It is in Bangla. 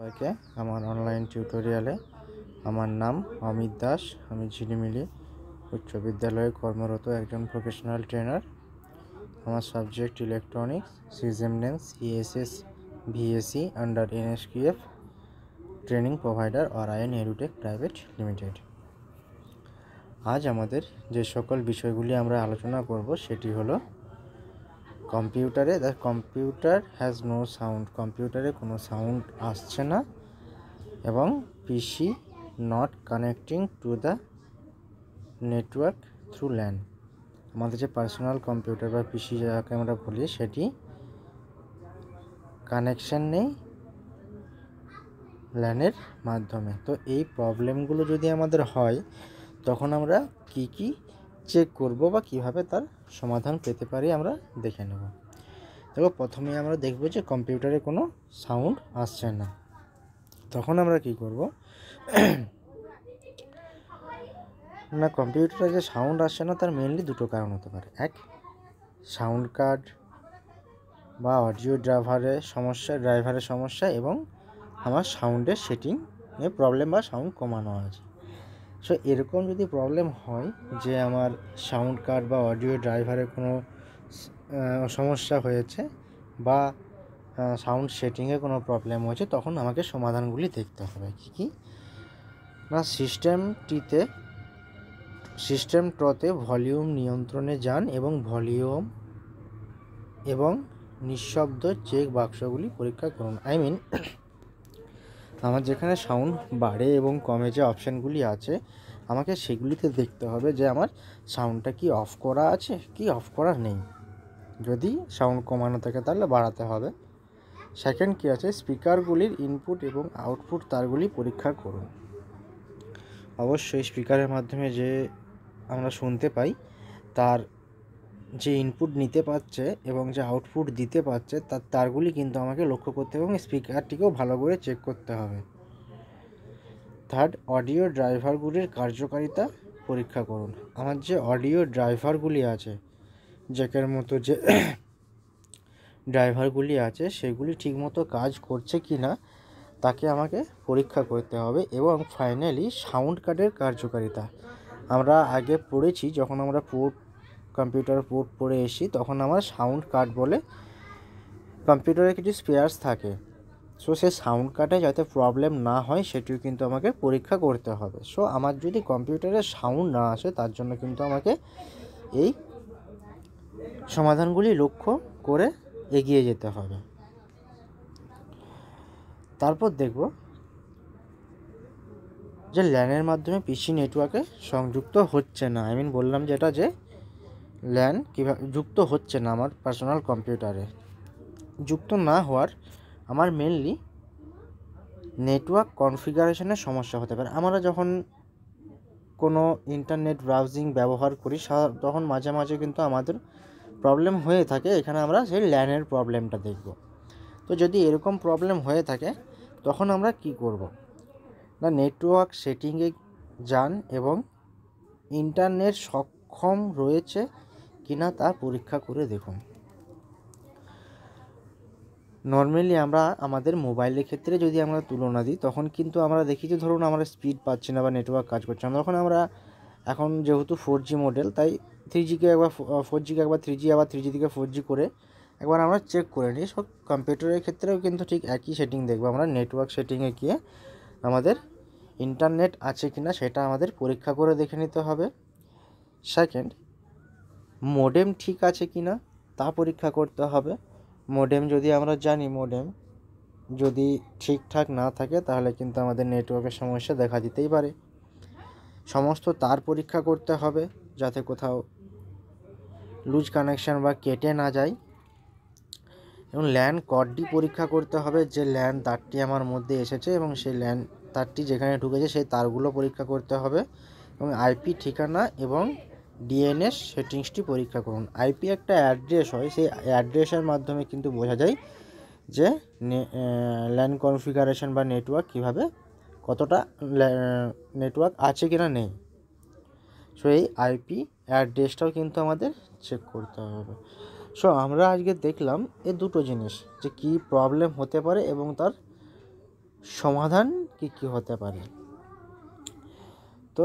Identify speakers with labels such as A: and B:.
A: সবাইকে আমার অনলাইন টিউটোরিয়ালে আমার নাম অমিত দাস আমি ঝিলিমিলি উচ্চ বিদ্যালয়ে কর্মরত একজন প্রফেশনাল ট্রেনার আমার সাবজেক্ট ইলেকট্রনিক্স সিজেমনেন্স ESS VAC under NSQF training provider or IN এরুটেক প্রাইভেট লিমিটেড আজ আমাদের যে সকল বিষয়গুলি আমরা আলোচনা করব সেটি হলো কম্পিউটারে the computer has no sound কম্পিউটারে কোনো সাউন্ড আসছে না এবং PC not connecting to the network through LAN আমাদের যে পার্সোনাল কম্পিউটার বা পিসি যাকে আমরা বলি সেটি কানেকশান নেই ল্যানের মাধ্যমে তো এই প্রবলেমগুলো যদি আমাদের হয় তখন আমরা কি কি চেক করব বা কিভাবে তার সমাধান পেতে পারি আমরা দেখে নেব দেখো প্রথমে আমরা দেখব যে কম্পিউটারে কোনো সাউন্ড আসছে না তখন আমরা কি করব না কম্পিউটারে যে সাউন্ড আসছে না তার মেনলি দুটো কারণ হতে পারে এক সাউন্ড কার্ড বা অডিও ড্রাইভারের সমস্যা ড্রাইভারের সমস্যা এবং আমার সাউন্ডের সেটিংয়ে প্রবলেম বা সাউন্ড কমানো আছে সো এরকম যদি প্রবলেম হয় যে আমার সাউন্ড কার্ড বা অডিও ড্রাইভারের কোনো সমস্যা হয়েছে বা সাউন্ড সেটিংয়ে কোনো প্রবলেম হয়েছে তখন আমাকে সমাধানগুলি দেখতে হবে কী কী না সিস্টেমটিতে সিস্টেম ট্রতে ভলিউম নিয়ন্ত্রণে যান এবং ভলিউম এবং নিঃশব্দ চেক বাক্সগুলি পরীক্ষা করুন আই মিন আমার যেখানে সাউন্ড বাড়ে এবং কমে যে অপশানগুলি আছে আমাকে সেগুলিতে দেখতে হবে যে আমার সাউন্ডটা কি অফ করা আছে কি অফ করা নেই যদি সাউন্ড কমানো থাকে তাহলে বাড়াতে হবে সেকেন্ড কী আছে স্পিকারগুলির ইনপুট এবং আউটপুট তারগুলি পরীক্ষা করুন অবশ্যই স্পিকারের মাধ্যমে যে আমরা শুনতে পাই তার যে ইনপুট নিতে পারছে এবং যে আউটপুট দিতে পারছে তার তারগুলি কিন্তু আমাকে লক্ষ্য করতে হবে এবং স্পিকারটিকেও ভালো করে চেক করতে হবে থার্ড অডিও ড্রাইভারগুলির কার্যকারিতা পরীক্ষা করুন আমার যে অডিও ড্রাইভারগুলি আছে জ্যাকের মতো যে ড্রাইভারগুলি আছে সেগুলি ঠিকমতো কাজ করছে কি না তাকে আমাকে পরীক্ষা করতে হবে এবং ফাইনালি সাউন্ড কার্ডের কার্যকারিতা আমরা আগে পড়েছি যখন আমরা পোর্ট কম্পিউটার পোর্ট পরে এসি তখন আমার সাউন্ড কার্ড বলে কম্পিউটারে কিছু স্পেয়ার্স থাকে সো সে সাউন্ড কার্ডে যাতে প্রবলেম না হয় সেটিও কিন্তু আমাকে পরীক্ষা করতে হবে সো আমার যদি কম্পিউটারে সাউন্ড না আসে তার জন্য কিন্তু আমাকে এই সমাধানগুলি লক্ষ্য করে এগিয়ে যেতে হবে তারপর দেখব যে ল্যানের মাধ্যমে পিসি নেটওয়ার্কে সংযুক্ত হচ্ছে না আই মিন বললাম যেটা যে ল্যান কীভাবে যুক্ত হচ্ছে না আমার পার্সোনাল কম্পিউটারে যুক্ত না হওয়ার আমার মেনলি নেটওয়ার্ক কনফিগারেশনের সমস্যা হতে পারে আমরা যখন কোনো ইন্টারনেট ব্রাউজিং ব্যবহার করি তখন মাঝে মাঝে কিন্তু আমাদের প্রবলেম হয়ে থাকে এখানে আমরা সেই ল্যানের প্রবলেমটা দেখব তো যদি এরকম প্রবলেম হয়ে থাকে তখন আমরা কি করব। না নেটওয়ার্ক সেটিংয়ে যান এবং ইন্টারনেট সক্ষম রয়েছে কিনা তা পরীক্ষা করে দেখুন নর্মালি আমরা আমাদের মোবাইলের ক্ষেত্রে যদি আমরা তুলনা দিই তখন কিন্তু আমরা দেখি যে ধরুন আমরা স্পিড পাচ্ছি না বা নেটওয়ার্ক কাজ করছে না তখন আমরা এখন যেহেতু ফোর জি মডেল তাই থ্রি জিকে একবার ফোর জিকে একবার থ্রি জি আবার থ্রি জি থেকে ফোর জি করে একবার আমরা চেক করে নিই সব কম্পিউটারের ক্ষেত্রেও কিন্তু ঠিক একই সেটিং দেখবো আমরা নেটওয়ার্ক সেটিংয়ে গিয়ে আমাদের ইন্টারনেট আছে কি না সেটা আমাদের পরীক্ষা করে দেখে নিতে হবে সেকেন্ড মোডেম ঠিক আছে কি না তা পরীক্ষা করতে হবে মোডেম যদি আমরা জানি মোডেম যদি ঠিকঠাক না থাকে তাহলে কিন্তু আমাদের নেটওয়ার্কের সমস্যা দেখা দিতেই পারে সমস্ত তার পরীক্ষা করতে হবে যাতে কোথাও লুজ কানেকশান বা কেটে না যায় এবং ল্যান্ড কর্ডটি পরীক্ষা করতে হবে যে ল্যান্ড তারটি আমার মধ্যে এসেছে এবং সেই ল্যান্ড তারটি যেখানে ঢুকেছে সেই তারগুলো পরীক্ষা করতে হবে এবং আইপি ঠিকানা এবং ডিএনএস সেটিংসটি পরীক্ষা করুন আইপি একটা অ্যাড্রেস হয় সেই অ্যাড্রেসের মাধ্যমে কিন্তু বোঝা যায় যে ল্যান কনফিগারেশন বা নেটওয়ার্ক কীভাবে কতটা নেটওয়ার্ক আছে কি না নেই সো এই আইপি অ্যাড্রেসটাও কিন্তু আমাদের চেক করতে হবে সো আমরা আজকে দেখলাম এ দুটো জিনিস যে কি প্রবলেম হতে পারে এবং তার সমাধান কি কি হতে পারে তো